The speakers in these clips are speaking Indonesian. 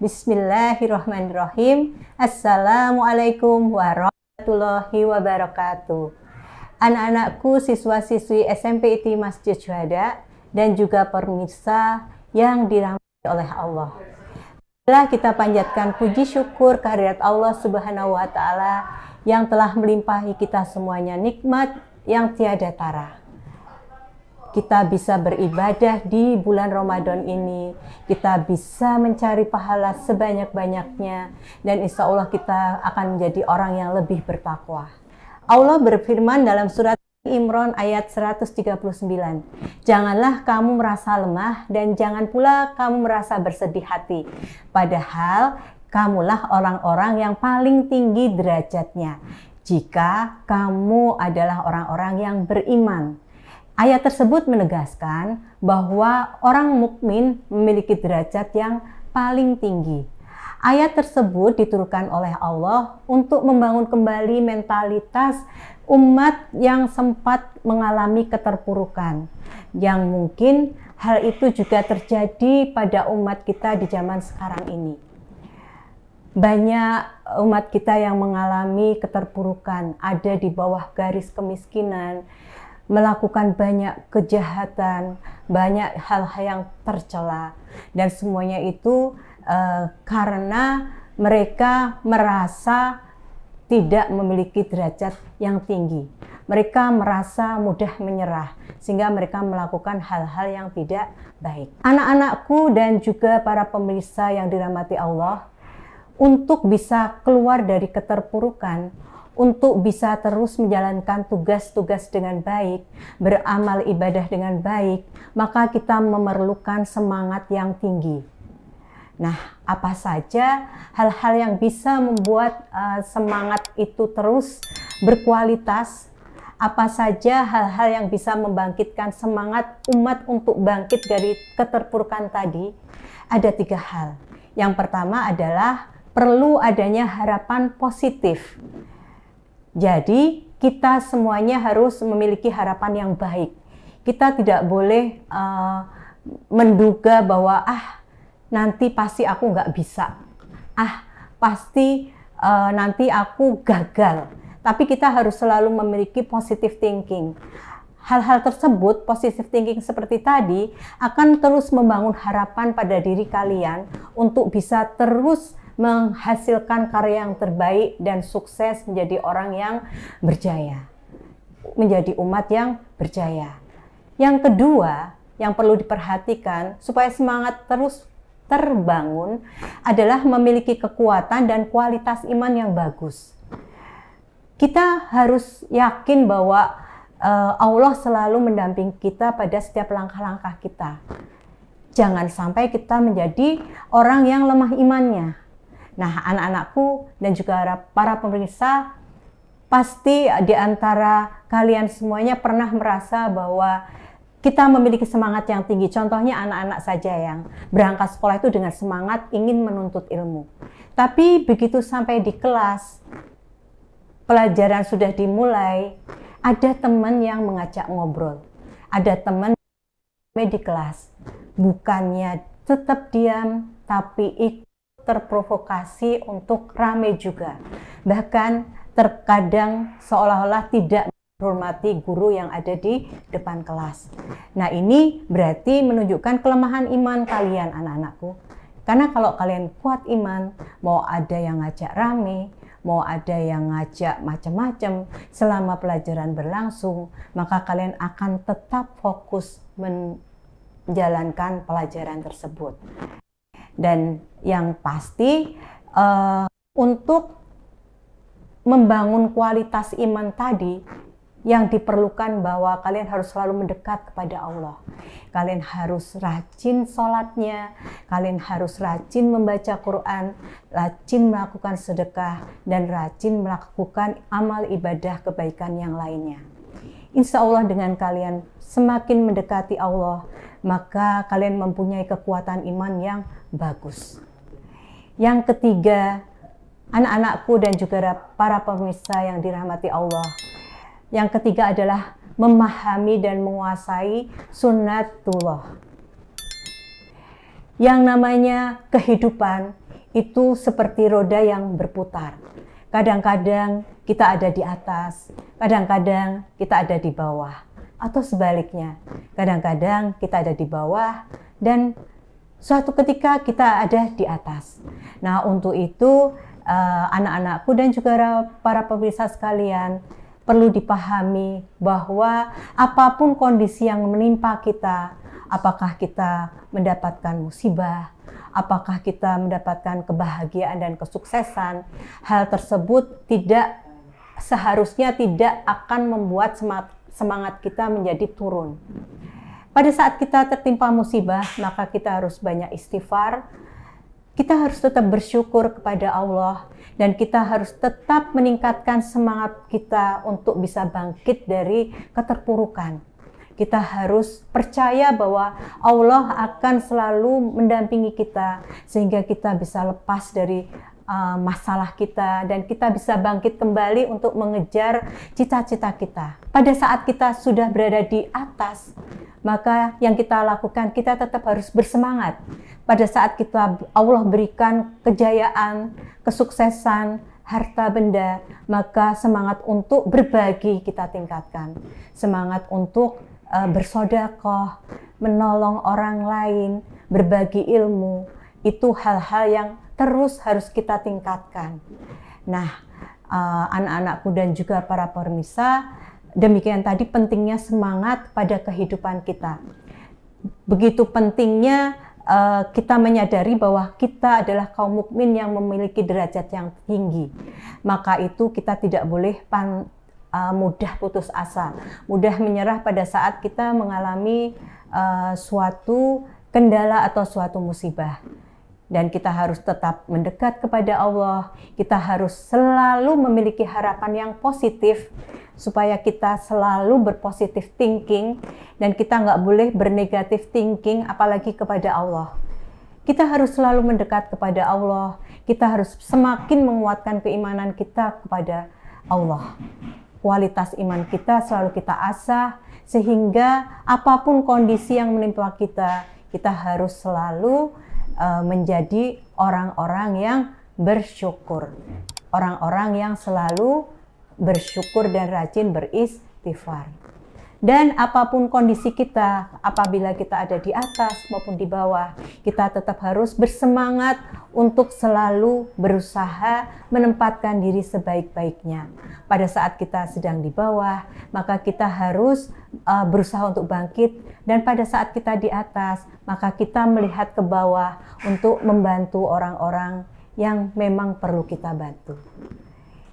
Bismillahirrahmanirrahim. Assalamualaikum warahmatullahi wabarakatuh. Anak-anakku siswa-siswi SMP ITI Masjid Juhada dan juga pemirsa yang dirahmati oleh Allah. Setelah kita panjatkan puji syukur kehadirat Allah Subhanahu wa taala yang telah melimpahi kita semuanya nikmat yang tiada tara kita bisa beribadah di bulan Ramadan ini, kita bisa mencari pahala sebanyak-banyaknya, dan insya Allah kita akan menjadi orang yang lebih bertakwa. Allah berfirman dalam surat Imran ayat 139, Janganlah kamu merasa lemah dan jangan pula kamu merasa bersedih hati. Padahal kamulah orang-orang yang paling tinggi derajatnya jika kamu adalah orang-orang yang beriman. Ayat tersebut menegaskan bahwa orang mukmin memiliki derajat yang paling tinggi. Ayat tersebut diturunkan oleh Allah untuk membangun kembali mentalitas umat yang sempat mengalami keterpurukan. Yang mungkin hal itu juga terjadi pada umat kita di zaman sekarang ini. Banyak umat kita yang mengalami keterpurukan, ada di bawah garis kemiskinan, melakukan banyak kejahatan, banyak hal-hal yang tercela dan semuanya itu uh, karena mereka merasa tidak memiliki derajat yang tinggi. Mereka merasa mudah menyerah, sehingga mereka melakukan hal-hal yang tidak baik. Anak-anakku dan juga para pemirsa yang dirahmati Allah, untuk bisa keluar dari keterpurukan, untuk bisa terus menjalankan tugas-tugas dengan baik, beramal ibadah dengan baik, maka kita memerlukan semangat yang tinggi. Nah, apa saja hal-hal yang bisa membuat uh, semangat itu terus berkualitas? Apa saja hal-hal yang bisa membangkitkan semangat umat untuk bangkit dari keterpurukan tadi? Ada tiga hal. Yang pertama adalah perlu adanya harapan positif. Jadi kita semuanya harus memiliki harapan yang baik. Kita tidak boleh uh, menduga bahwa ah nanti pasti aku nggak bisa, ah pasti uh, nanti aku gagal. Tapi kita harus selalu memiliki positive thinking. Hal-hal tersebut, positive thinking seperti tadi, akan terus membangun harapan pada diri kalian untuk bisa terus menghasilkan karya yang terbaik dan sukses menjadi orang yang berjaya, menjadi umat yang berjaya. Yang kedua, yang perlu diperhatikan supaya semangat terus terbangun adalah memiliki kekuatan dan kualitas iman yang bagus. Kita harus yakin bahwa eh, Allah selalu mendampingi kita pada setiap langkah-langkah kita. Jangan sampai kita menjadi orang yang lemah imannya. Nah, anak-anakku dan juga para pemirsa pasti di antara kalian semuanya pernah merasa bahwa kita memiliki semangat yang tinggi. Contohnya anak-anak saja yang berangkat sekolah itu dengan semangat ingin menuntut ilmu. Tapi begitu sampai di kelas, pelajaran sudah dimulai, ada teman yang mengajak ngobrol. Ada teman di kelas. Bukannya tetap diam, tapi ikut terprovokasi untuk rame juga. Bahkan terkadang seolah-olah tidak menghormati guru yang ada di depan kelas. Nah, ini berarti menunjukkan kelemahan iman kalian anak-anakku. Karena kalau kalian kuat iman, mau ada yang ngajak rame, mau ada yang ngajak macam-macam selama pelajaran berlangsung, maka kalian akan tetap fokus menjalankan pelajaran tersebut dan yang pasti uh, untuk membangun kualitas iman tadi yang diperlukan bahwa kalian harus selalu mendekat kepada Allah. Kalian harus rajin sholatnya, kalian harus rajin membaca Quran, rajin melakukan sedekah, dan rajin melakukan amal ibadah kebaikan yang lainnya. Insya Allah dengan kalian semakin mendekati Allah, maka kalian mempunyai kekuatan iman yang bagus. Yang ketiga, anak-anakku dan juga para pemirsa yang dirahmati Allah. Yang ketiga adalah memahami dan menguasai sunnatullah. Yang namanya kehidupan itu seperti roda yang berputar. Kadang-kadang kita ada di atas, kadang-kadang kita ada di bawah, atau sebaliknya, kadang-kadang kita ada di bawah dan suatu ketika kita ada di atas. Nah, untuk itu, eh, anak-anakku dan juga para pemirsa sekalian, perlu dipahami bahwa apapun kondisi yang menimpa kita, apakah kita mendapatkan musibah, apakah kita mendapatkan kebahagiaan dan kesuksesan, hal tersebut tidak seharusnya tidak akan membuat semangat kita menjadi turun. Pada saat kita tertimpa musibah, maka kita harus banyak istighfar, kita harus tetap bersyukur kepada Allah dan kita harus tetap meningkatkan semangat kita untuk bisa bangkit dari keterpurukan. Kita harus percaya bahwa Allah akan selalu mendampingi kita sehingga kita bisa lepas dari Eh, masalah kita dan kita bisa bangkit kembali untuk mengejar cita-cita kita. Pada saat kita sudah berada di atas, maka yang kita lakukan kita tetap harus bersemangat. Pada saat kita Allah berikan kejayaan, kesuksesan, harta benda, maka semangat untuk berbagi kita tingkatkan. Semangat untuk uh, bersodakoh, menolong orang lain, berbagi ilmu, itu hal-hal yang terus harus kita tingkatkan. Nah, eh, anak-anakku dan juga para permisa, demikian tadi pentingnya semangat pada kehidupan kita. Begitu pentingnya eh, kita menyadari bahwa kita adalah kaum mukmin yang memiliki derajat yang tinggi. Maka itu kita tidak boleh pan, uh, mudah putus asa, mudah menyerah pada saat kita mengalami uh, suatu kendala atau suatu musibah dan kita harus tetap mendekat kepada Allah. Kita harus selalu memiliki harapan yang positif supaya kita selalu berpositif thinking dan kita nggak boleh bernegatif thinking apalagi kepada Allah. Kita harus selalu mendekat kepada Allah. Kita harus semakin menguatkan keimanan kita kepada Allah. Kualitas iman kita selalu kita asah sehingga apapun kondisi yang menimpa kita, kita harus selalu uh, menjadi orang-orang yang bersyukur, orang-orang yang selalu bersyukur dan rajin beristighfar. Dan apapun kondisi kita, apabila kita ada di atas maupun di bawah, kita tetap harus bersemangat untuk selalu berusaha menempatkan diri sebaik-baiknya. Pada saat kita sedang di bawah, maka kita harus uh, berusaha untuk bangkit dan pada saat kita di atas, maka kita melihat ke bawah untuk membantu orang-orang yang memang perlu kita bantu.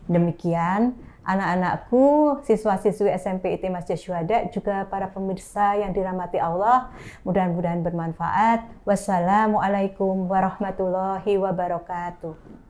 Demikian anak-anakku, siswa-siswi SMP IT Masjid Syuhada, juga para pemirsa yang dirahmati Allah. Mudah-mudahan bermanfaat. Wassalamualaikum warahmatullahi wabarakatuh.